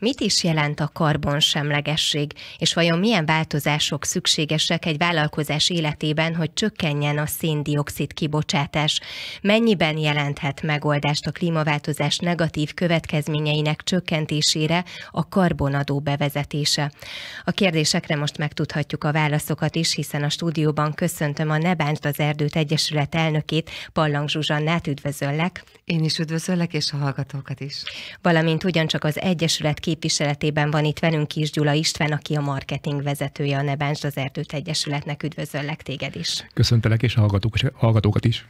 Mit is jelent a karbonsemlegesség, és vajon milyen változások szükségesek egy vállalkozás életében, hogy csökkenjen a széndiokszid kibocsátás? Mennyiben jelenthet megoldást a klímaváltozás negatív következményeinek csökkentésére a karbonadó bevezetése? A kérdésekre most megtudhatjuk a válaszokat is, hiszen a stúdióban köszöntöm a Ne Bántsd az Erdőt Egyesület elnökét, Pallang Zsuzsannát, üdvözöllek! Én is üdvözöllek, és a hallgatókat is. Valamint ugyancsak az Egyesület képviseletében van itt velünk is Gyula István, aki a marketing vezetője a Nebáns az Erdőt Egyesületnek. Üdvözöllek téged is. Köszöntelek, és a hallgatók, hallgatókat is.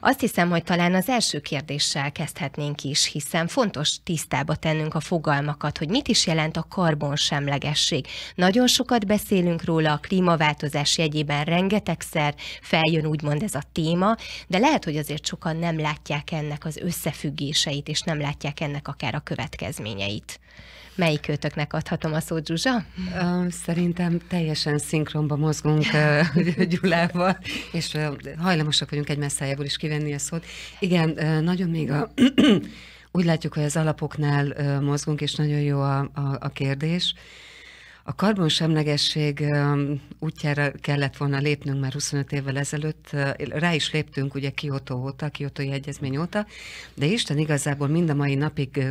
Azt hiszem, hogy talán az első kérdéssel kezdhetnénk is, hiszen fontos tisztába tennünk a fogalmakat, hogy mit is jelent a karbonsemlegesség. Nagyon sokat beszélünk róla, a klímaváltozás jegyében rengetegszer feljön úgymond ez a téma, de lehet, hogy azért sokan nem látják ennek az összefüggéseit, és nem látják ennek akár a következményeit. Melyik kötöknek adhatom a szót, Zsuzsa? Szerintem teljesen szinkronba mozgunk Gyulával, és hajlamosak vagyunk egy messzájából is kivenni a szót. Igen, nagyon még a úgy látjuk, hogy az alapoknál mozgunk, és nagyon jó a, a, a kérdés. A karbonsemlegesség útjára kellett volna lépnünk már 25 évvel ezelőtt, rá is léptünk ugye Kyoto óta, Kyotói Egyezmény óta, de Isten igazából mind a mai napig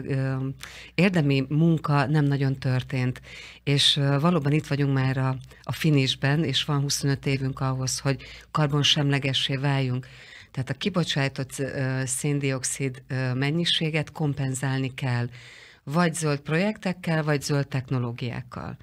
érdemi munka nem nagyon történt, és valóban itt vagyunk már a, a finisben, és van 25 évünk ahhoz, hogy karbonsemlegessé váljunk. Tehát a kibocsátott széndiokszid mennyiséget kompenzálni kell vagy zöld projektekkel, vagy zöld technológiákkal.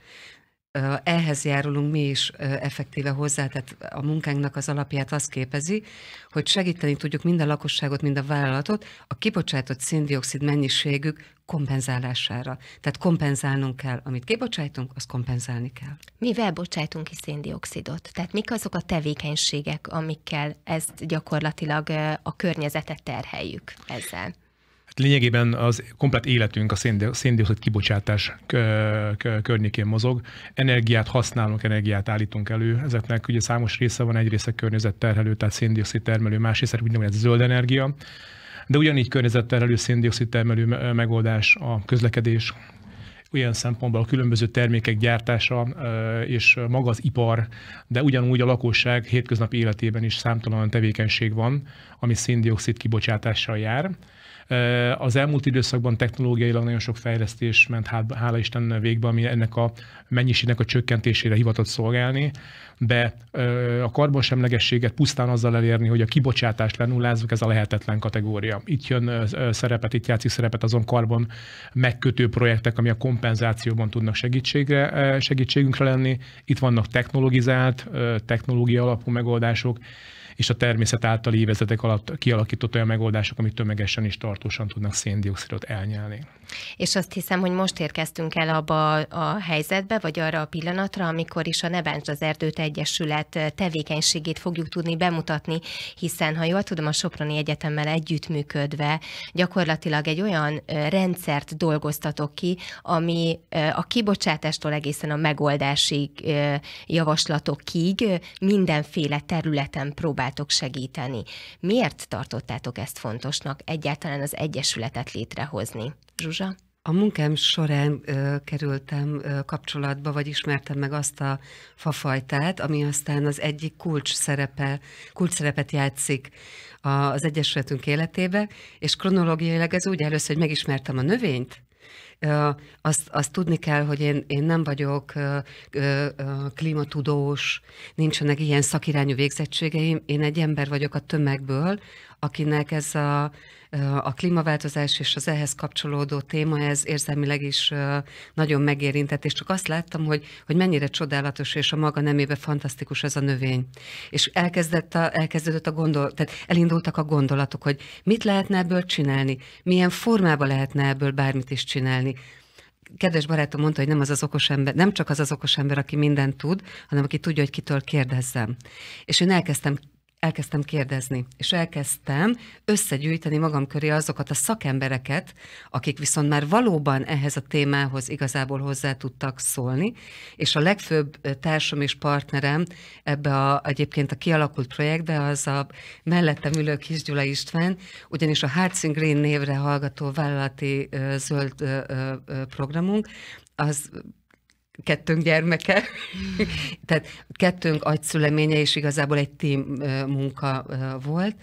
Ehhez járulunk mi is effektíve hozzá, tehát a munkánknak az alapját azt képezi, hogy segíteni tudjuk mind a lakosságot, mind a vállalatot a kibocsátott széndiokszid mennyiségük kompenzálására. Tehát kompenzálnunk kell, amit kibocsájtunk, azt kompenzálni kell. Mivel bocsájtunk ki széndiokszidot? Tehát mik azok a tevékenységek, amikkel ezt gyakorlatilag a környezetet terheljük ezzel? Hát lényegében az komplet életünk a széndiokszid kibocsátás környékén mozog. Energiát használunk, energiát állítunk elő. Ezeknek ugye számos része van, egy része környezetterhelő, tehát széndiokszid termelő, más része ez zöld energia. De ugyanígy környezetterhelő, széndiokszid termelő megoldás a közlekedés, olyan szempontból a különböző termékek gyártása és maga az ipar, de ugyanúgy a lakosság hétköznapi életében is számtalan tevékenység van, ami széndiokszid kibocsátással jár. Az elmúlt időszakban technológiailag nagyon sok fejlesztés ment, hát, hála Isten végbe, ami ennek a mennyiségnek a csökkentésére hivatott szolgálni, de a karbonsemlegességet pusztán azzal elérni, hogy a kibocsátást lenullázzuk, ez a lehetetlen kategória. Itt jön szerepet, itt játszik szerepet azon karbon megkötő projektek, ami a kompenzációban tudnak segítségre, segítségünkre lenni. Itt vannak technologizált, technológia alapú megoldások, és a természet által évezetek alatt kialakított olyan megoldások, amik tömegesen és tartósan tudnak széndiokszidot elnyelni. És azt hiszem, hogy most érkeztünk el abba a helyzetbe, vagy arra a pillanatra, amikor is a nebencs az Erdőt Egyesület tevékenységét fogjuk tudni bemutatni, hiszen, ha jól tudom, a Soproni Egyetemmel együttműködve gyakorlatilag egy olyan rendszert dolgoztatok ki, ami a kibocsátástól egészen a megoldásig, javaslatokig mindenféle területen próbál próbáltok segíteni. Miért tartottátok ezt fontosnak egyáltalán az Egyesületet létrehozni? Zsuzsa? A munkám során ö, kerültem ö, kapcsolatba, vagy ismertem meg azt a fafajtát, ami aztán az egyik kulcs szerepe, kulcs szerepet játszik a, az Egyesületünk életébe, és kronológiailag ez úgy először, hogy megismertem a növényt, azt, azt tudni kell, hogy én, én nem vagyok klímatudós, nincsenek ilyen szakirányú végzettségeim, én egy ember vagyok a tömegből, akinek ez a, a klímaváltozás és az ehhez kapcsolódó téma, ez érzelmileg is nagyon megérintett, és csak azt láttam, hogy, hogy mennyire csodálatos és a maga nemébe fantasztikus ez a növény. És elkezdett a, elkezdődött a gondol, tehát elindultak a gondolatok, hogy mit lehetne ebből csinálni, milyen formába lehetne ebből bármit is csinálni kedves barátom mondta, hogy nem az az okos ember, nem csak az az okos ember, aki mindent tud, hanem aki tudja, hogy kitől kérdezzem. És én elkezdtem elkezdtem kérdezni, és elkezdtem összegyűjteni magam köré azokat a szakembereket, akik viszont már valóban ehhez a témához igazából hozzá tudtak szólni, és a legfőbb társam és partnerem ebbe a, egyébként a kialakult projektbe az a mellettem ülő Kis Gyula István, ugyanis a Hearts Green névre hallgató vállalati zöld programunk, az kettőnk gyermeke, hmm. tehát kettőnk agyszüleménye, és igazából egy tím munka volt.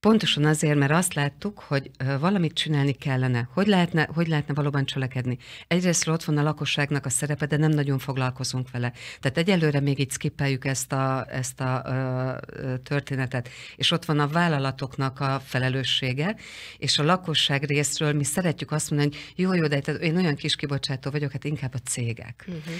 Pontosan azért, mert azt láttuk, hogy valamit csinálni kellene. Hogy lehetne, hogy lehetne valóban cselekedni? Egyrészt ott van a lakosságnak a szerepe, de nem nagyon foglalkozunk vele. Tehát egyelőre még így skippeljük ezt a, ezt a ö, történetet. És ott van a vállalatoknak a felelőssége, és a lakosság részről mi szeretjük azt mondani, hogy jó, jó, de hát én olyan kis kibocsátó vagyok, hát inkább a cégek. Uh-huh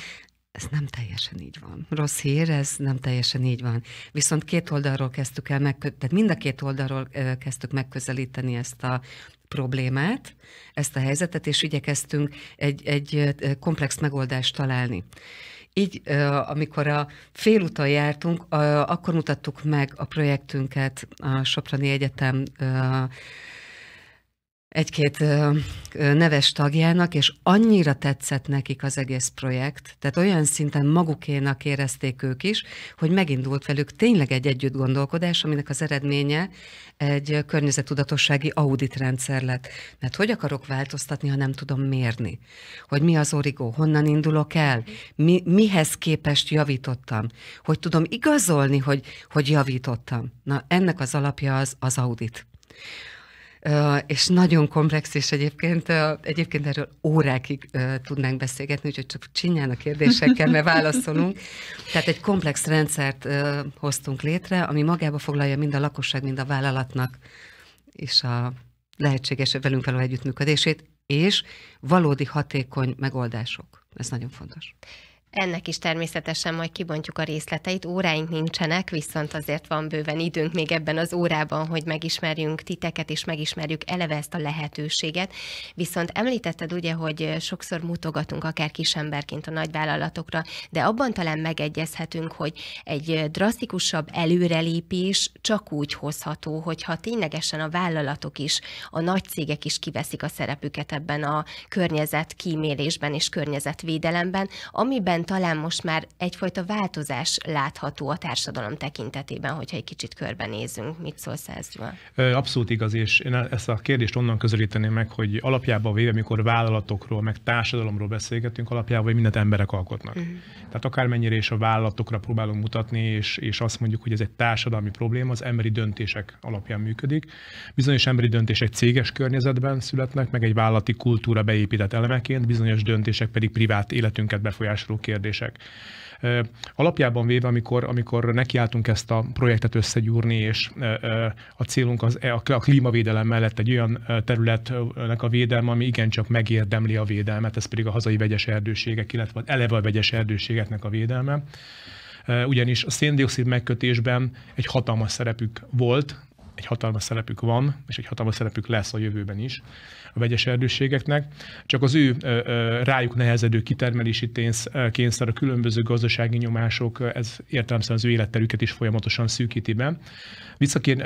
ez nem teljesen így van. Rossz hír, ez nem teljesen így van. Viszont két oldalról kezdtük el, meg, tehát mind a két oldalról kezdtük megközelíteni ezt a problémát, ezt a helyzetet, és igyekeztünk egy, egy komplex megoldást találni. Így, amikor a félúton jártunk, akkor mutattuk meg a projektünket a Soprani Egyetem egy-két neves tagjának, és annyira tetszett nekik az egész projekt, tehát olyan szinten magukénak érezték ők is, hogy megindult velük tényleg egy együtt gondolkodás, aminek az eredménye egy környezettudatossági auditrendszer lett. Mert hogy akarok változtatni, ha nem tudom mérni? Hogy mi az origó, honnan indulok el, mi, mihez képest javítottam, hogy tudom igazolni, hogy, hogy javítottam. Na, ennek az alapja az, az audit és nagyon komplex és egyébként, egyébként erről órákig tudnánk beszélgetni, úgyhogy csak csinálnak a kérdésekkel, mert válaszolunk. Tehát egy komplex rendszert hoztunk létre, ami magába foglalja mind a lakosság, mind a vállalatnak és a lehetséges velünk való együttműködését, és valódi hatékony megoldások. Ez nagyon fontos. Ennek is természetesen majd kibontjuk a részleteit. Óráink nincsenek, viszont azért van bőven időnk még ebben az órában, hogy megismerjünk titeket, és megismerjük eleve ezt a lehetőséget. Viszont említetted ugye, hogy sokszor mutogatunk akár kisemberként a nagyvállalatokra, de abban talán megegyezhetünk, hogy egy drasztikusabb előrelépés csak úgy hozható, hogyha ténylegesen a vállalatok is, a nagy cégek is kiveszik a szerepüket ebben a környezet kímélésben és környezetvédelemben, amiben ebben talán most már egyfajta változás látható a társadalom tekintetében, hogyha egy kicsit körbenézünk. Mit szólsz ezzel? Abszolút igaz, és én e- ezt a kérdést onnan közelíteném meg, hogy alapjában véve, amikor vállalatokról, meg társadalomról beszélgetünk, alapjában hogy mindent emberek alkotnak. Uh-huh. Tehát akármennyire is a vállalatokra próbálunk mutatni, és, és azt mondjuk, hogy ez egy társadalmi probléma, az emberi döntések alapján működik. Bizonyos emberi döntések céges környezetben születnek, meg egy vállalati kultúra beépített elemeként, bizonyos döntések pedig privát életünket befolyásoló kérdések. Alapjában véve, amikor, amikor nekiálltunk ezt a projektet összegyúrni, és a célunk az, e, a klímavédelem mellett egy olyan területnek a védelme, ami igencsak megérdemli a védelmet, ez pedig a hazai vegyes erdőségek, illetve eleve a vegyes erdőségeknek a védelme ugyanis a széndiokszid megkötésben egy hatalmas szerepük volt, egy hatalmas szerepük van, és egy hatalmas szerepük lesz a jövőben is a vegyes erdőségeknek, csak az ő rájuk nehezedő kitermelési kényszer, a különböző gazdasági nyomások, ez értelemszerűen az ő életterüket is folyamatosan szűkíti be.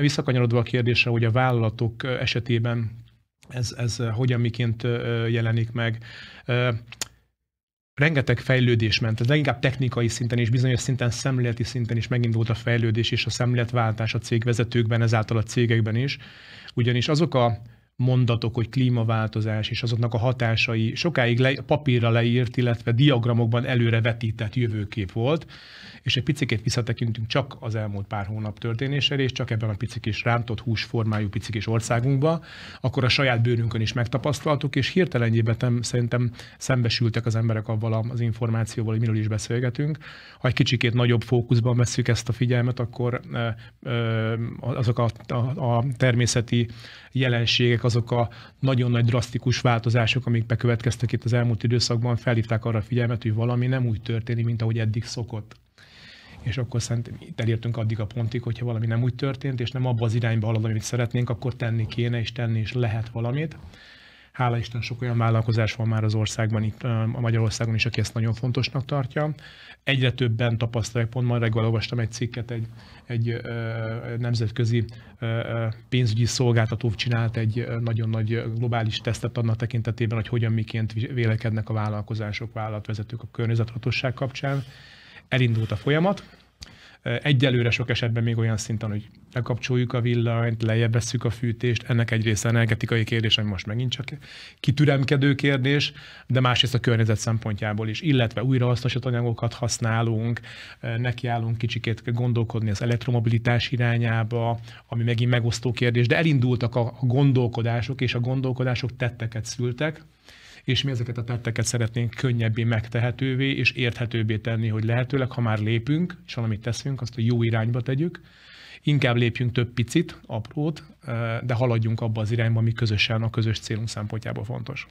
visszakanyarodva a kérdésre, hogy a vállalatok esetében ez, ez hogyan miként jelenik meg rengeteg fejlődés ment, ez leginkább technikai szinten és bizonyos szinten szemléleti szinten is megindult a fejlődés és a szemléletváltás a cégvezetőkben, ezáltal a cégekben is. Ugyanis azok a mondatok, hogy klímaváltozás és azoknak a hatásai sokáig le, papírra leírt, illetve diagramokban előre vetített jövőkép volt, és egy picikét visszatekintünk csak az elmúlt pár hónap történésére, és csak ebben a picikis rántott húsformájú picikis országunkba, akkor a saját bőrünkön is megtapasztaltuk, és hirtelenjében szerintem szembesültek az emberek avval az információval, hogy miről is beszélgetünk. Ha egy kicsikét nagyobb fókuszban veszük ezt a figyelmet, akkor eh, eh, azok a, a, a természeti jelenségek, azok a nagyon nagy drasztikus változások, amik bekövetkeztek itt az elmúlt időszakban, felhívták arra a figyelmet, hogy valami nem úgy történik, mint ahogy eddig szokott és akkor szerintem itt elértünk addig a pontig, hogyha valami nem úgy történt, és nem abba az irányba halad, amit szeretnénk, akkor tenni kéne, és tenni is lehet valamit. Hála Isten sok olyan vállalkozás van már az országban, itt a Magyarországon is, aki ezt nagyon fontosnak tartja. Egyre többen tapasztalják, pont ma reggel olvastam egy cikket, egy, egy ö, nemzetközi ö, pénzügyi szolgáltató csinált egy nagyon nagy globális tesztet annak tekintetében, hogy hogyan miként vélekednek a vállalkozások, vállalatvezetők a környezethatóság kapcsán. Elindult a folyamat, Egyelőre sok esetben még olyan szinten, hogy lekapcsoljuk a villanyt, lejjebb a fűtést, ennek egy energetikai kérdés, ami most megint csak kitüremkedő kérdés, de másrészt a környezet szempontjából is, illetve újrahasznosított anyagokat használunk, nekiállunk kicsikét gondolkodni az elektromobilitás irányába, ami megint megosztó kérdés, de elindultak a gondolkodások, és a gondolkodások tetteket szültek, és mi ezeket a tetteket szeretnénk könnyebbé megtehetővé és érthetőbbé tenni, hogy lehetőleg, ha már lépünk, és valamit teszünk, azt a jó irányba tegyük, inkább lépjünk több picit, aprót, de haladjunk abba az irányba, ami közösen a közös célunk szempontjából fontos.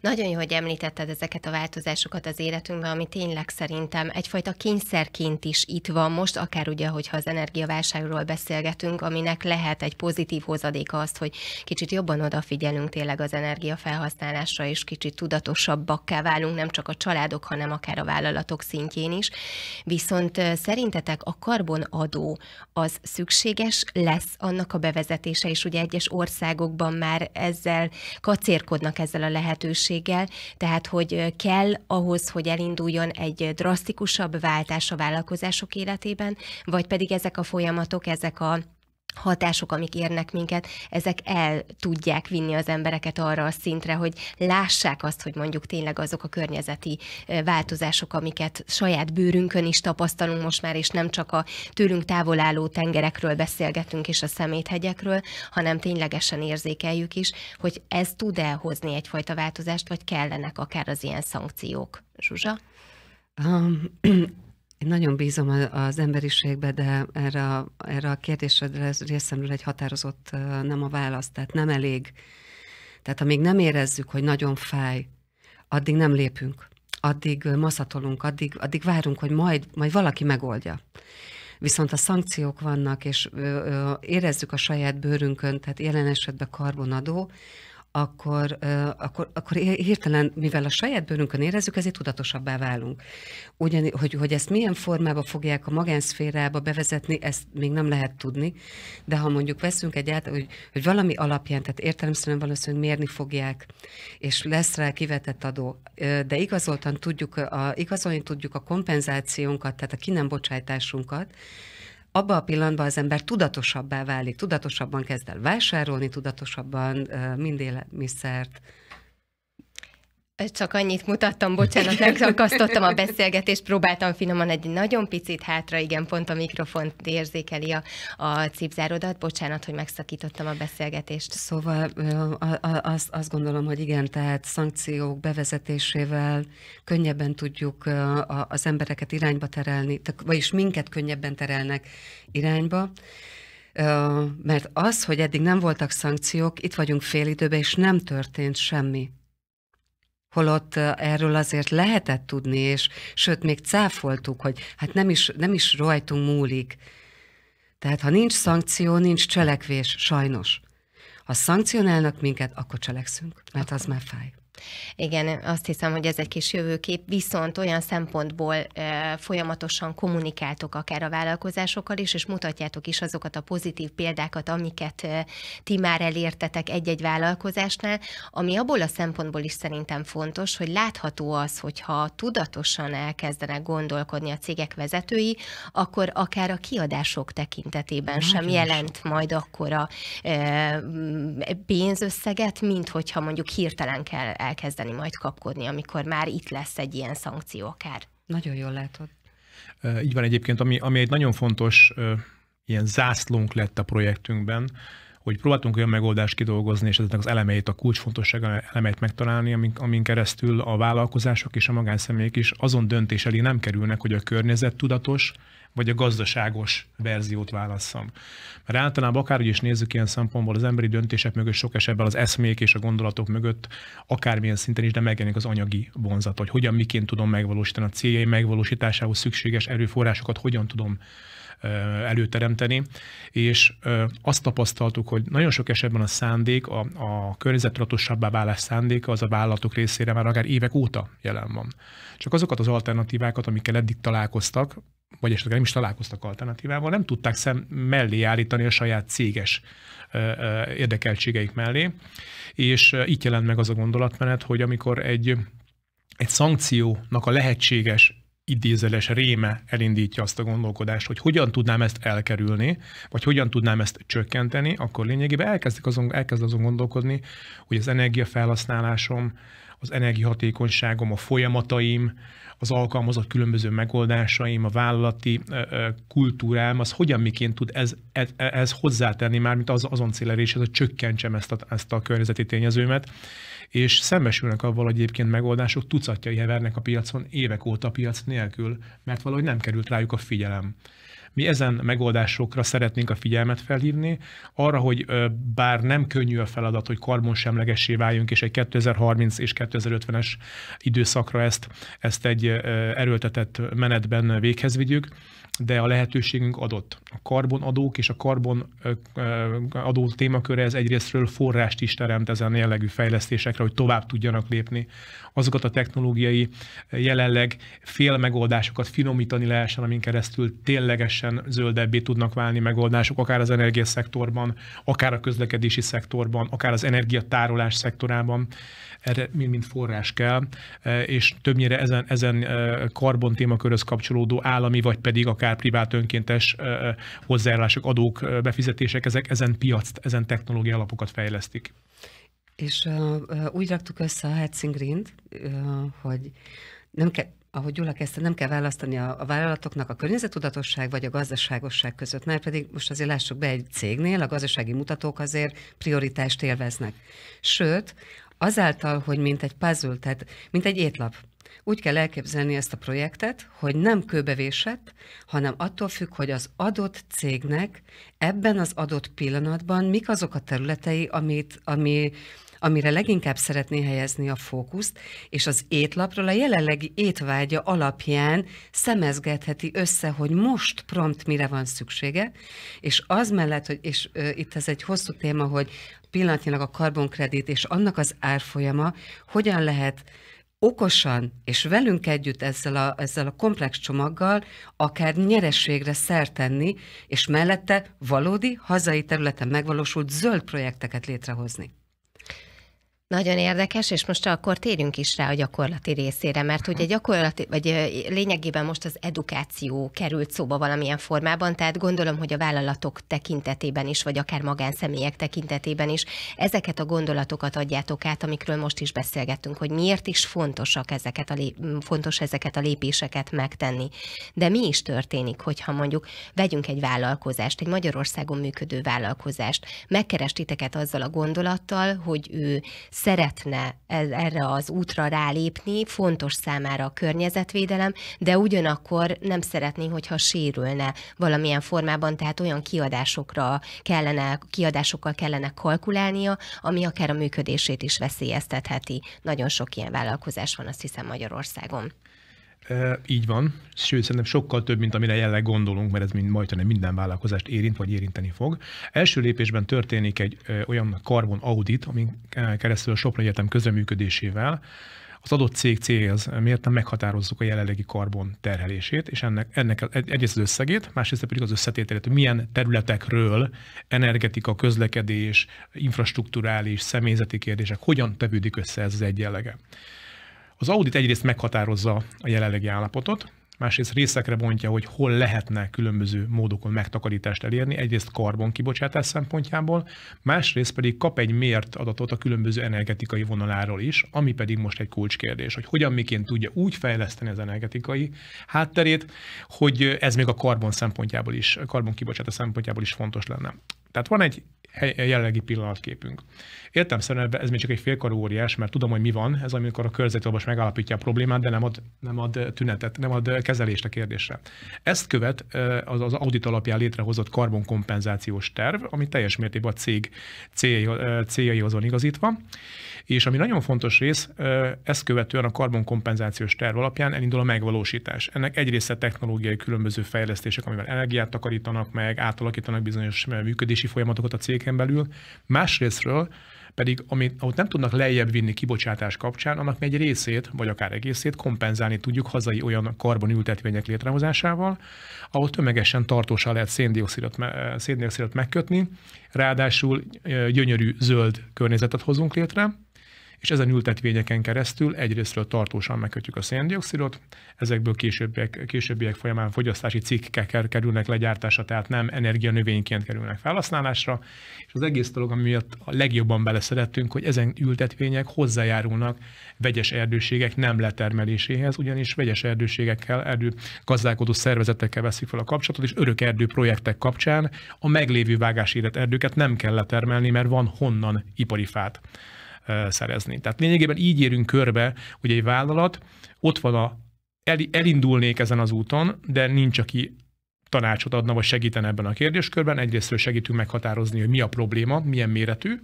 Nagyon jó, hogy említetted ezeket a változásokat az életünkben, ami tényleg szerintem egyfajta kényszerként is itt van most, akár ugye, hogyha az energiaválságról beszélgetünk, aminek lehet egy pozitív hozadéka azt, hogy kicsit jobban odafigyelünk tényleg az energiafelhasználásra, és kicsit tudatosabbakká válunk, nem csak a családok, hanem akár a vállalatok szintjén is. Viszont szerintetek a karbonadó az szükséges lesz annak a bevezetése és ugye egyes országokban már ezzel kacérkodnak ezzel a lehetőséggel, tehát hogy kell ahhoz, hogy elinduljon egy drasztikusabb váltás a vállalkozások életében, vagy pedig ezek a folyamatok, ezek a hatások, amik érnek minket, ezek el tudják vinni az embereket arra a szintre, hogy lássák azt, hogy mondjuk tényleg azok a környezeti változások, amiket saját bőrünkön is tapasztalunk most már, és nem csak a tőlünk távol álló tengerekről beszélgetünk és a szeméthegyekről, hanem ténylegesen érzékeljük is, hogy ez tud elhozni egyfajta változást, vagy kellenek akár az ilyen szankciók. Zsuzsa? Um, én nagyon bízom az emberiségbe, de erre a, erre a kérdésedre részemről egy határozott nem a válasz, tehát nem elég. Tehát amíg nem érezzük, hogy nagyon fáj, addig nem lépünk, addig maszatolunk, addig, addig várunk, hogy majd, majd valaki megoldja. Viszont a szankciók vannak, és ö, ö, érezzük a saját bőrünkön, tehát jelen esetben karbonadó, akkor, akkor, akkor hirtelen, mivel a saját bőrünkön érezzük, ezért tudatosabbá válunk. Ugyan, hogy, hogy ezt milyen formába fogják a magánszférába bevezetni, ezt még nem lehet tudni, de ha mondjuk veszünk egy át, hogy, hogy valami alapján, tehát értelemszerűen valószínűleg mérni fogják, és lesz rá kivetett adó, de igazoltan tudjuk, a, igazolni tudjuk a kompenzációnkat, tehát a ki nem abban a pillanatban az ember tudatosabbá válik, tudatosabban kezd el vásárolni, tudatosabban mindélelmiszert csak annyit mutattam, bocsánat, megakasztottam a beszélgetést, próbáltam finoman egy nagyon picit hátra, igen, pont a mikrofont érzékeli a, a cipzárodat, bocsánat, hogy megszakítottam a beszélgetést. Szóval azt, azt gondolom, hogy igen, tehát szankciók bevezetésével könnyebben tudjuk az embereket irányba terelni, vagyis minket könnyebben terelnek irányba mert az, hogy eddig nem voltak szankciók, itt vagyunk fél időben, és nem történt semmi holott erről azért lehetett tudni, és sőt, még cáfoltuk, hogy hát nem is, nem is rajtunk múlik. Tehát ha nincs szankció, nincs cselekvés, sajnos. Ha szankcionálnak minket, akkor cselekszünk, mert akkor. az már fáj. Igen, azt hiszem, hogy ez egy kis jövőkép, viszont olyan szempontból e, folyamatosan kommunikáltok akár a vállalkozásokkal is, és mutatjátok is azokat a pozitív példákat, amiket e, ti már elértetek egy-egy vállalkozásnál, ami abból a szempontból is szerintem fontos, hogy látható az, hogyha tudatosan elkezdenek gondolkodni a cégek vezetői, akkor akár a kiadások tekintetében Nagyon sem jelent sok. majd akkora e, pénzösszeget, mint hogyha mondjuk hirtelen kell elkezdeni majd kapkodni, amikor már itt lesz egy ilyen szankció akár. Nagyon jól látod. Így van egyébként, ami, ami egy nagyon fontos ilyen zászlónk lett a projektünkben, hogy próbáltunk olyan megoldást kidolgozni, és ezeknek az elemeit, a kulcsfontosság elemeit megtalálni, amin, amin keresztül a vállalkozások és a magánszemélyek is azon döntés elé nem kerülnek, hogy a környezet tudatos vagy a gazdaságos verziót válasszam. Mert általában akárhogy is nézzük ilyen szempontból, az emberi döntések mögött sok esetben az eszmék és a gondolatok mögött akármilyen szinten is, de megjelenik az anyagi vonzat, hogy hogyan, miként tudom megvalósítani a céljai megvalósításához szükséges erőforrásokat, hogyan tudom előteremteni, és azt tapasztaltuk, hogy nagyon sok esetben a szándék, a, a környezetudatosabbá válás szándéka az a vállalatok részére már akár évek óta jelen van. Csak azokat az alternatívákat, amikkel eddig találkoztak, vagy esetleg nem is találkoztak alternatívával, nem tudták szem mellé állítani a saját céges érdekeltségeik mellé, és itt jelent meg az a gondolatmenet, hogy amikor egy egy szankciónak a lehetséges idézeles réme elindítja azt a gondolkodást, hogy hogyan tudnám ezt elkerülni, vagy hogyan tudnám ezt csökkenteni, akkor lényegében elkezdik azon, elkezd azon gondolkodni, hogy az energiafelhasználásom, az energiahatékonyságom, a folyamataim, az alkalmazott különböző megoldásaim, a vállalati kultúrám, az hogyan miként tud ez, ez, e, ez hozzátenni már, mint az, azon célerés, hogy csökkentsem ezt a, ezt a környezeti tényezőmet, és szembesülnek avval, hogy egyébként megoldások tucatjai hevernek a piacon évek óta piac nélkül, mert valahogy nem került rájuk a figyelem. Mi ezen megoldásokra szeretnénk a figyelmet felhívni, arra, hogy bár nem könnyű a feladat, hogy karbonsemlegessé váljunk, és egy 2030 és 2050-es időszakra ezt, ezt egy erőltetett menetben véghez vigyük, de a lehetőségünk adott. A karbonadók és a karbonadó témaköre ez egyrésztről forrást is teremt ezen jellegű fejlesztésekre, hogy tovább tudjanak lépni azokat a technológiai eh, jelenleg fél megoldásokat finomítani lehessen, amin keresztül ténylegesen zöldebbé tudnak válni megoldások, akár az energiaszektorban, akár a közlekedési szektorban, akár az energiatárolás szektorában. Erre mind, mind forrás kell, eh, és többnyire ezen, ezen eh, karbon témakörhöz kapcsolódó állami, vagy pedig akár privát önkéntes hozzájárulások, adók, befizetések, ezek ezen piac, ezen technológia alapokat fejlesztik. És uh, úgy raktuk össze a Hetzing uh, hogy nem kell, ahogy Gyula kezdte, nem kell választani a, a vállalatoknak a környezetudatosság vagy a gazdaságosság között, mert pedig most azért lássuk be egy cégnél, a gazdasági mutatók azért prioritást élveznek. Sőt, azáltal, hogy mint egy puzzle, tehát mint egy étlap, úgy kell elképzelni ezt a projektet, hogy nem kőbevésett, hanem attól függ, hogy az adott cégnek ebben az adott pillanatban mik azok a területei, amit, ami, amire leginkább szeretné helyezni a fókuszt, és az étlapról a jelenlegi étvágya alapján szemezgetheti össze, hogy most prompt mire van szüksége, és az mellett, hogy, és ö, itt ez egy hosszú téma, hogy pillanatnyilag a karbonkredit és annak az árfolyama hogyan lehet okosan és velünk együtt ezzel a, ezzel a komplex csomaggal akár nyerességre szert tenni, és mellette valódi hazai területen megvalósult zöld projekteket létrehozni. Nagyon érdekes, és most akkor térjünk is rá a gyakorlati részére, mert ugye gyakorlati, vagy lényegében most az edukáció került szóba valamilyen formában, tehát gondolom, hogy a vállalatok tekintetében is, vagy akár magánszemélyek tekintetében is ezeket a gondolatokat adjátok át, amikről most is beszélgettünk, hogy miért is fontosak ezeket a lép, fontos ezeket a lépéseket megtenni. De mi is történik, hogyha mondjuk vegyünk egy vállalkozást, egy Magyarországon működő vállalkozást, megkerestiteket azzal a gondolattal, hogy ő szeretne ez, erre az útra rálépni, fontos számára a környezetvédelem, de ugyanakkor nem szeretné, hogyha sérülne valamilyen formában, tehát olyan kiadásokra kellene, kiadásokkal kellene kalkulálnia, ami akár a működését is veszélyeztetheti. Nagyon sok ilyen vállalkozás van, azt hiszem Magyarországon. E, így van, sőt szerintem sokkal több, mint amire jelenleg gondolunk, mert ez mind, majdnem minden vállalkozást érint, vagy érinteni fog. Első lépésben történik egy e, olyan karbon audit, amin keresztül a Sopron Egyetem közreműködésével az adott cég miért nem meghatározzuk a jelenlegi karbon terhelését, és ennek, ennek egyrészt az összegét, másrészt pedig az összetételét, hogy milyen területekről energetika, közlekedés, infrastruktúrális, személyzeti kérdések, hogyan tevődik össze ez az egyenlege. Az audit egyrészt meghatározza a jelenlegi állapotot, másrészt részekre bontja, hogy hol lehetne különböző módokon megtakarítást elérni, egyrészt karbonkibocsátás szempontjából, másrészt pedig kap egy mért adatot a különböző energetikai vonaláról is, ami pedig most egy kulcskérdés, hogy hogyan miként tudja úgy fejleszteni az energetikai hátterét, hogy ez még a karbon szempontjából is, karbonkibocsátás szempontjából is fontos lenne. Tehát van egy jelenlegi pillanatképünk. szerintem ez még csak egy félkarú óriás, mert tudom, hogy mi van, ez amikor a körzetolvas megállapítja a problémát, de nem ad, nem ad tünetet, nem ad kezelést a kérdésre. Ezt követ az, az audit alapján létrehozott karbonkompenzációs terv, ami teljes mértékben a cég céljaihoz van igazítva, és ami nagyon fontos rész, ezt követően a karbonkompenzációs terv alapján elindul a megvalósítás. Ennek egy része technológiai különböző fejlesztések, amivel energiát takarítanak meg, átalakítanak bizonyos működési folyamatokat a cég vidéken belül, másrésztről pedig amit, ahol nem tudnak lejjebb vinni kibocsátás kapcsán, annak egy részét, vagy akár egészét kompenzálni tudjuk hazai olyan karbonültetvények létrehozásával, ahol tömegesen tartósan lehet széndiokszidot, széndiokszidot megkötni, ráadásul gyönyörű zöld környezetet hozunk létre, és ezen ültetvényeken keresztül egyrésztről tartósan megkötjük a széndiokszidot, ezekből későbbiek, későbbiek folyamán fogyasztási cikkek kerülnek legyártásra, tehát nem energianövényként kerülnek felhasználásra, és az egész dolog, ami miatt a legjobban beleszerettünk, hogy ezen ültetvények hozzájárulnak vegyes erdőségek nem letermeléséhez, ugyanis vegyes erdőségekkel, erdő gazdálkodó szervezetekkel veszik fel a kapcsolatot, és örök erdő projektek kapcsán a meglévő vágási erdőket nem kell letermelni, mert van honnan ipari fát szerezni. Tehát lényegében így érünk körbe, hogy egy vállalat ott van a elindulnék ezen az úton, de nincs, aki tanácsot adna, vagy segítene ebben a kérdéskörben. Egyrésztről segítünk meghatározni, hogy mi a probléma, milyen méretű,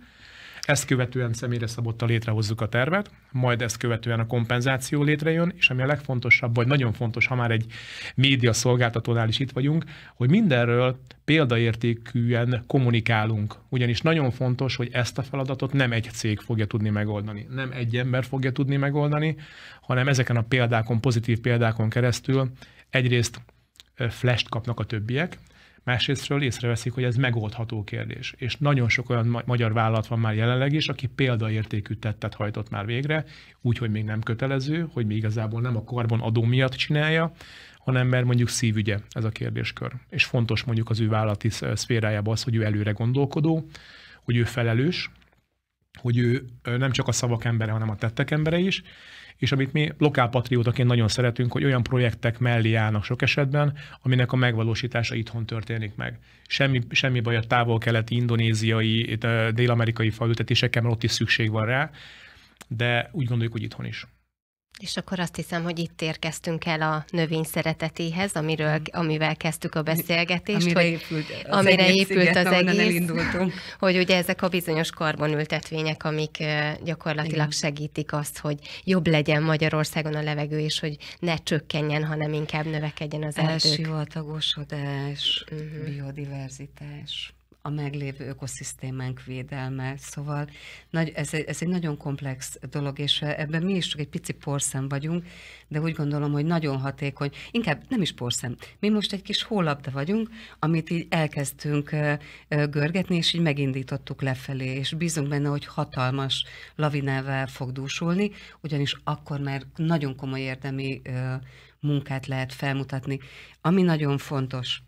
ezt követően személyre szabottal létrehozzuk a tervet, majd ezt követően a kompenzáció létrejön, és ami a legfontosabb, vagy nagyon fontos, ha már egy média szolgáltatónál is itt vagyunk, hogy mindenről példaértékűen kommunikálunk. Ugyanis nagyon fontos, hogy ezt a feladatot nem egy cég fogja tudni megoldani, nem egy ember fogja tudni megoldani, hanem ezeken a példákon, pozitív példákon keresztül egyrészt flash kapnak a többiek, másrésztről észreveszik, hogy ez megoldható kérdés. És nagyon sok olyan magyar vállalat van már jelenleg is, aki példaértékű tettet hajtott már végre, úgyhogy még nem kötelező, hogy még igazából nem a karbon adó miatt csinálja, hanem mert mondjuk szívügye ez a kérdéskör. És fontos mondjuk az ő vállalati szférájában az, hogy ő előre gondolkodó, hogy ő felelős, hogy ő nem csak a szavak embere, hanem a tettek embere is, és amit mi lokálpatriótaként nagyon szeretünk, hogy olyan projektek mellé állnak sok esetben, aminek a megvalósítása itthon történik meg. Semmi, semmi baj a távol-keleti, indonéziai, dél-amerikai felültetésekkel, mert ott is szükség van rá, de úgy gondoljuk, hogy itthon is. És akkor azt hiszem, hogy itt érkeztünk el a növény szeretetéhez, amiről, amivel kezdtük a beszélgetést. Amire hogy, épült az amire egész, épült sziget, az egész elindultunk. Hogy ugye ezek a bizonyos karbonültetvények, amik gyakorlatilag Igen. segítik azt, hogy jobb legyen Magyarországon a levegő, és hogy ne csökkenjen, hanem inkább növekedjen az erdők. Elsivatagosodás, uh-huh. biodiverzitás a meglévő ökoszisztémánk védelme. Szóval nagy, ez, egy, ez egy nagyon komplex dolog, és ebben mi is csak egy pici porszem vagyunk, de úgy gondolom, hogy nagyon hatékony. Inkább nem is porszem. Mi most egy kis hólabda vagyunk, amit így elkezdtünk görgetni, és így megindítottuk lefelé, és bízunk benne, hogy hatalmas lavinával fog dúsulni, ugyanis akkor már nagyon komoly érdemi munkát lehet felmutatni. Ami nagyon fontos,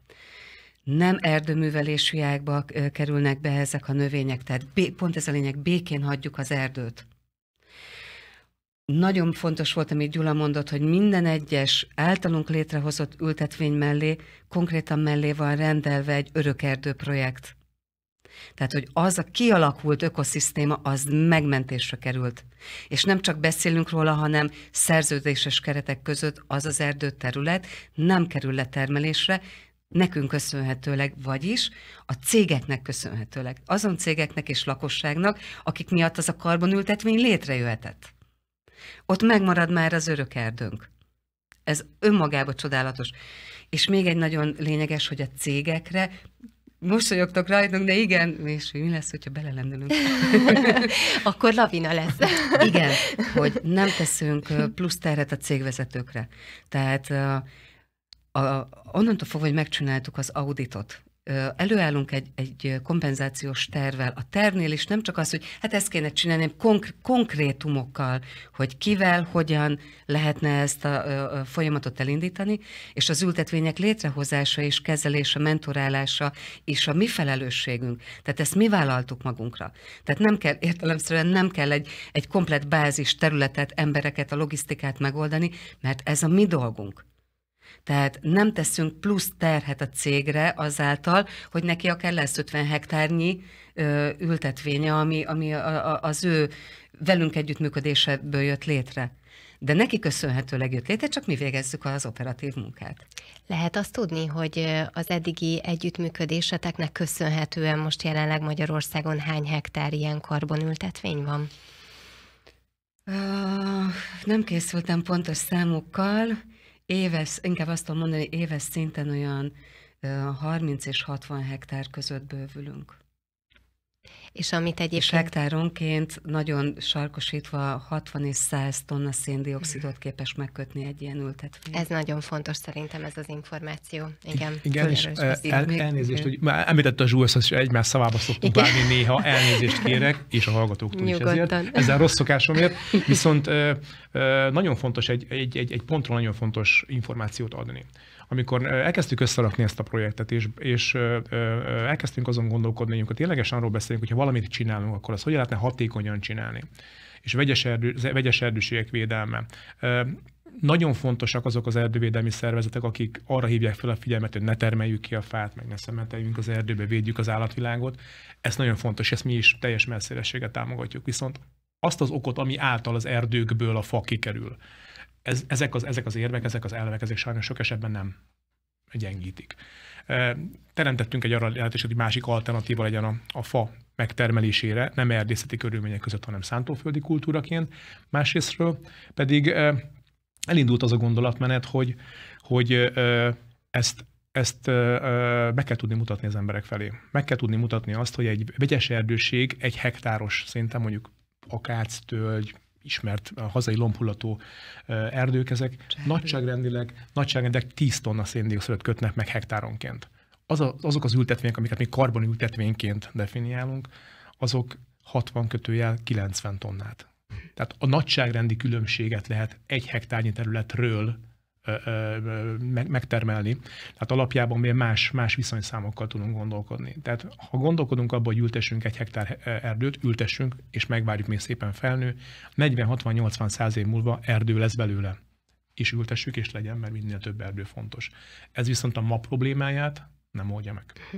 nem erdőművelésű ágba kerülnek be ezek a növények, tehát pont ez a lényeg, békén hagyjuk az erdőt. Nagyon fontos volt, amit Gyula mondott, hogy minden egyes általunk létrehozott ültetvény mellé, konkrétan mellé van rendelve egy örök projekt. Tehát, hogy az a kialakult ökoszisztéma, az megmentésre került. És nem csak beszélünk róla, hanem szerződéses keretek között az az erdő terület nem kerül letermelésre, nekünk köszönhetőleg, vagyis a cégeknek köszönhetőleg, azon cégeknek és lakosságnak, akik miatt az a karbonültetvény létrejöhetett. Ott megmarad már az örök erdőnk. Ez önmagában csodálatos. És még egy nagyon lényeges, hogy a cégekre mosolyogtok rajtunk, de igen, és mi lesz, hogyha belelendülünk? Akkor lavina lesz. igen, hogy nem teszünk plusz terhet a cégvezetőkre. Tehát a, onnantól fogva, hogy megcsináltuk az auditot, előállunk egy, egy kompenzációs tervvel. A tervnél is nem csak az, hogy hát ezt kéne csinálni, hanem konkrétumokkal, hogy kivel, hogyan lehetne ezt a, a folyamatot elindítani, és az ültetvények létrehozása és kezelése, mentorálása és a mi felelősségünk. Tehát ezt mi vállaltuk magunkra. Tehát nem kell, értelemszerűen nem kell egy, egy komplet bázis területet, embereket, a logisztikát megoldani, mert ez a mi dolgunk. Tehát nem teszünk plusz terhet a cégre azáltal, hogy neki akár lesz 50 hektárnyi ö, ültetvénye, ami, ami a, a, az ő velünk együttműködéseből jött létre. De neki köszönhetőleg jött létre, csak mi végezzük az operatív munkát. Lehet azt tudni, hogy az eddigi együttműködéseteknek köszönhetően most jelenleg Magyarországon hány hektár ilyen karbonültetvény van? Nem készültem pontos számokkal, éves, inkább azt tudom mondani, éves szinten olyan 30 és 60 hektár között bővülünk. És amit egyébként... És hektáronként nagyon sarkosítva 60 és 100 tonna széndiokszidot képes megkötni egy ilyen ültetvény. Ez nagyon fontos szerintem ez az információ. Igen. Igen, és eh, el, elnézést, hogy már említette a Zsúlsz, hogy egymás szavába szoktunk vágni néha, elnézést kérek, és a hallgatóktól Nyugodtan. is ezért. Ezzel rossz szokásomért. Viszont eh, eh, nagyon fontos, egy, egy, egy, egy pontról nagyon fontos információt adni amikor elkezdtük összerakni ezt a projektet, és, és elkezdtünk azon gondolkodni, hogy ténylegesen arról beszélünk, hogyha valamit csinálunk, akkor azt hogy lehetne hatékonyan csinálni. És vegyes, erdő, vegyes erdőségek védelme. Nagyon fontosak azok az erdővédelmi szervezetek, akik arra hívják fel a figyelmet, hogy ne termeljük ki a fát, meg ne szemeteljünk az erdőbe, védjük az állatvilágot. Ez nagyon fontos, ezt mi is teljes messzélességgel támogatjuk. Viszont azt az okot, ami által az erdőkből a fa kikerül, ez, ezek, az, ezek az érvek, ezek az elvek, ezek sajnos sok esetben nem gyengítik. Teremtettünk egy arra lehetőséget, hogy másik alternatíva legyen a, a fa megtermelésére, nem erdészeti körülmények között, hanem szántóföldi kultúraként. Másrésztről pedig elindult az a gondolatmenet, hogy, hogy ezt, ezt be kell tudni mutatni az emberek felé. Meg kell tudni mutatni azt, hogy egy vegyes erdőség egy hektáros szinten mondjuk akác, tölgy, ismert a hazai lombhullató erdők, ezek Csehő. nagyságrendileg, nagyságrendileg 10 tonna széndiokszidot kötnek meg hektáronként. Az a, azok az ültetvények, amiket mi ültetvényként definiálunk, azok 60 kötőjel 90 tonnát. Tehát a nagyságrendi különbséget lehet egy hektárnyi területről megtermelni. Tehát alapjában még más, más viszonyszámokkal tudunk gondolkodni. Tehát ha gondolkodunk abban, hogy ültessünk egy hektár erdőt, ültessünk, és megvárjuk, még szépen felnő, 40-60-80 száz év múlva erdő lesz belőle. És ültessük, és legyen, mert minél több erdő fontos. Ez viszont a ma problémáját nem oldja meg. Hm.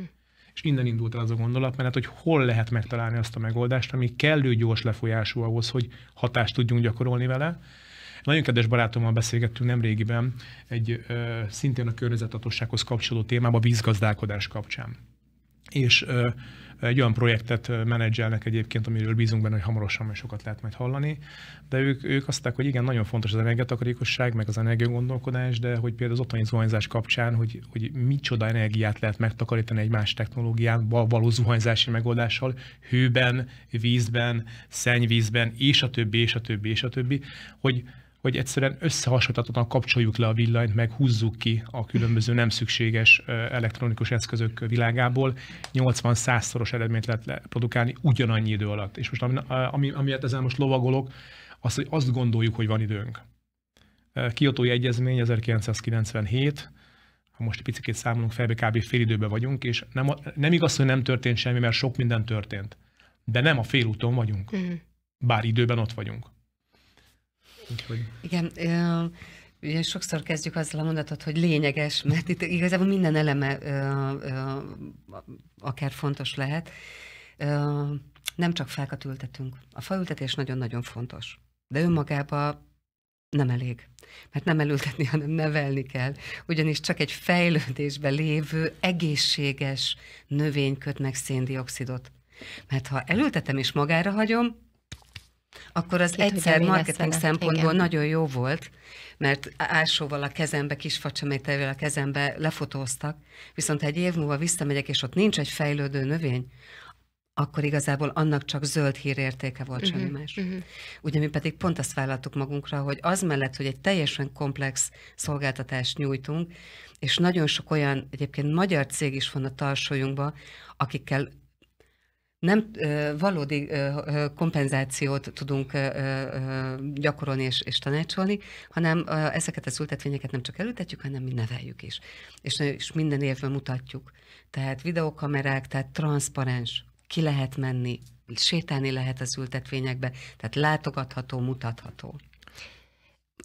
És innen indult el az a gondolat, hát, hogy hol lehet megtalálni azt a megoldást, ami kellő gyors lefolyású ahhoz, hogy hatást tudjunk gyakorolni vele, nagyon kedves barátommal beszélgettünk nem egy ö, szintén a környezetatossághoz kapcsolódó témába, vízgazdálkodás kapcsán. És ö, egy olyan projektet menedzselnek egyébként, amiről bízunk benne, hogy hamarosan majd sokat lehet majd hallani, de ők, ők azt mondták, hogy igen, nagyon fontos az energiatakarékosság, meg az energiagondolkodás, de hogy például az otthoni zuhanyzás kapcsán, hogy, hogy micsoda energiát lehet megtakarítani egy más technológián, való zuhanyzási megoldással, hőben, vízben, szennyvízben, és a többi, és a többi, és a többi, hogy hogy egyszerűen összehasonlítatlanan kapcsoljuk le a villanyt, meg húzzuk ki a különböző nem szükséges elektronikus eszközök világából. 80-100-szoros eredményt lehet produkálni ugyanannyi idő alatt. És most ami, ami, amiért ezzel most lovagolok, az, hogy azt gondoljuk, hogy van időnk. Kiotói Egyezmény 1997, ha most egy picit számolunk fel, kb. fél időben vagyunk, és nem, nem igaz, hogy nem történt semmi, mert sok minden történt. De nem a félúton vagyunk, mhm. bár időben ott vagyunk. Úgyhogy... Igen, ugye sokszor kezdjük azzal a mondatot, hogy lényeges, mert itt igazából minden eleme akár fontos lehet. Nem csak fákat ültetünk. A faültetés nagyon-nagyon fontos, de önmagában nem elég. Mert nem elültetni, hanem nevelni kell. Ugyanis csak egy fejlődésben lévő, egészséges növény köt meg széndiokszidot. Mert ha elültetem és magára hagyom, akkor az Kit, egyszer marketing szempontból Igen. nagyon jó volt, mert ásóval a kezembe, kis facsamételvel a kezembe lefotóztak, viszont ha egy év múlva visszamegyek, és ott nincs egy fejlődő növény, akkor igazából annak csak zöld hírértéke volt, uh-huh, semmi mhm, más. Uh-huh. Ugye mi pedig pont azt vállaltuk magunkra, hogy az mellett, hogy egy teljesen komplex szolgáltatást nyújtunk, és nagyon sok olyan egyébként magyar cég is van a tarsolyunkban, akikkel nem valódi kompenzációt tudunk gyakorolni és, és tanácsolni, hanem ezeket az ültetvényeket nem csak elültetjük, hanem mi neveljük is. És, és minden évben mutatjuk. Tehát videokamerák, tehát transzparens, ki lehet menni, sétálni lehet az ültetvényekbe, tehát látogatható, mutatható.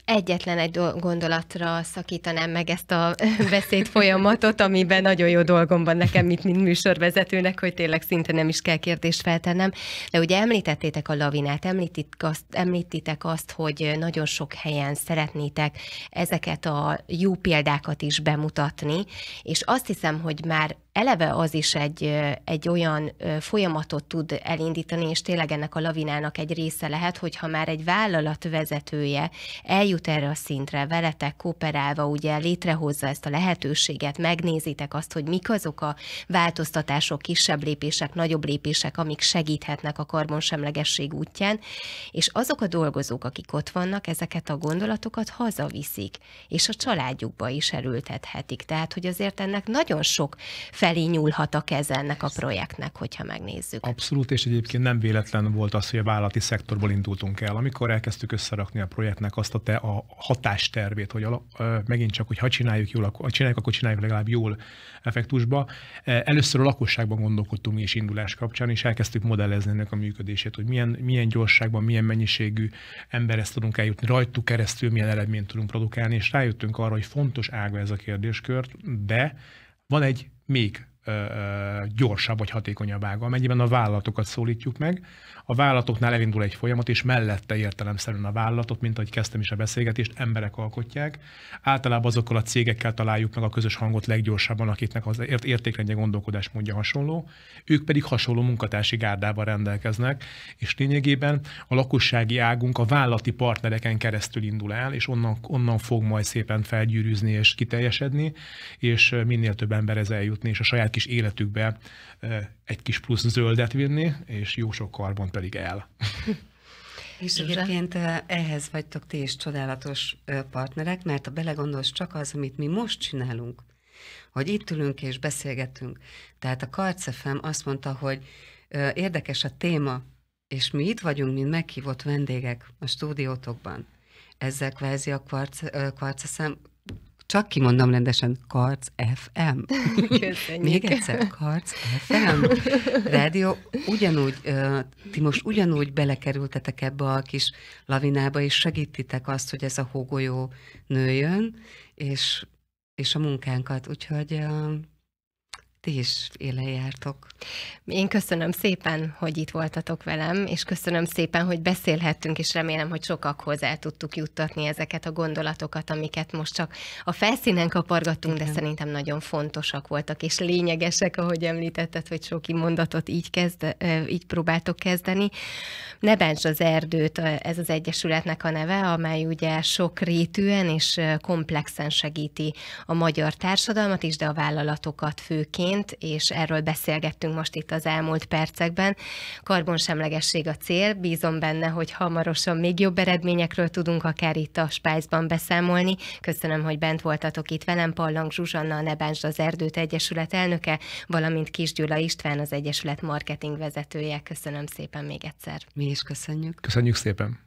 Egyetlen egy gondolatra szakítanám meg ezt a folyamatot, amiben nagyon jó dolgom van nekem, mint, mint műsorvezetőnek, hogy tényleg szinte nem is kell kérdést feltennem. De ugye említettétek a lavinát, említitek azt, említitek azt, hogy nagyon sok helyen szeretnétek ezeket a jó példákat is bemutatni, és azt hiszem, hogy már eleve az is egy, egy olyan folyamatot tud elindítani, és tényleg ennek a lavinának egy része lehet, hogyha már egy vállalat vezetője eljut erre a szintre, veletek kooperálva ugye létrehozza ezt a lehetőséget, megnézitek azt, hogy mik azok a változtatások, kisebb lépések, nagyobb lépések, amik segíthetnek a karbonsemlegesség útján, és azok a dolgozók, akik ott vannak, ezeket a gondolatokat hazaviszik, és a családjukba is elültethetik. Tehát, hogy azért ennek nagyon sok fel felé nyúlhat a keze ennek a projektnek, hogyha megnézzük. Abszolút, és egyébként nem véletlen volt az, hogy a vállalati szektorból indultunk el. Amikor elkezdtük összerakni a projektnek azt a, te, a hatástervét, hogy a, megint csak, hogy ha csináljuk jól, ha csináljuk, akkor csináljuk legalább jól effektusba. E, először a lakosságban gondolkodtunk és indulás kapcsán, és elkezdtük modellezni ennek a működését, hogy milyen, milyen gyorságban, milyen mennyiségű emberhez tudunk eljutni, rajtuk keresztül milyen eredményt tudunk produkálni, és rájöttünk arra, hogy fontos ága ez a kérdéskört, de van egy még gyorsabb vagy hatékonyabb ága, amennyiben a vállalatokat szólítjuk meg, a vállalatoknál elindul egy folyamat, és mellette értelemszerűen a vállalatot, mint ahogy kezdtem is a beszélgetést, emberek alkotják. Általában azokkal a cégekkel találjuk meg a közös hangot leggyorsabban, akiknek az értékrendje mondja hasonló, ők pedig hasonló munkatársi gárdával rendelkeznek, és lényegében a lakossági águnk a vállalati partnereken keresztül indul el, és onnan, onnan fog majd szépen felgyűrűzni és kiteljesedni, és minél több ez eljutni, és a saját kis életükbe eh, egy kis plusz zöldet vinni, és jó sok karbont pedig el. És egyébként eh, ehhez vagytok ti is csodálatos eh, partnerek, mert a belegondolsz csak az, amit mi most csinálunk, hogy itt ülünk és beszélgetünk. Tehát a Karcefem azt mondta, hogy eh, érdekes a téma, és mi itt vagyunk, mint meghívott vendégek a stúdiótokban. Ezzel kvázi a kvarc, kvarceszem csak kimondom rendesen, Karc FM. Köszönjük. Még egyszer, Karc FM. Rádió, ugyanúgy, ti most ugyanúgy belekerültetek ebbe a kis lavinába, és segítitek azt, hogy ez a hógolyó nőjön, és, és a munkánkat. Úgyhogy ti is élen jártok. Én köszönöm szépen, hogy itt voltatok velem, és köszönöm szépen, hogy beszélhettünk, és remélem, hogy sokakhoz el tudtuk juttatni ezeket a gondolatokat, amiket most csak a felszínen kapargattunk, Igen. de szerintem nagyon fontosak voltak, és lényegesek, ahogy említetted, hogy sok mondatot így, kezd, így próbáltok kezdeni. Ne bánts az erdőt, ez az Egyesületnek a neve, amely ugye sok rétűen és komplexen segíti a magyar társadalmat is, de a vállalatokat főként szerint, és erről beszélgettünk most itt az elmúlt percekben. Karbonsemlegesség a cél, bízom benne, hogy hamarosan még jobb eredményekről tudunk akár itt a Spájzban beszámolni. Köszönöm, hogy bent voltatok itt velem, Pallang Zsuzsanna, a Ne az Erdőt Egyesület elnöke, valamint Kis Gyula István, az Egyesület marketing vezetője. Köszönöm szépen még egyszer. Mi is köszönjük. Köszönjük szépen.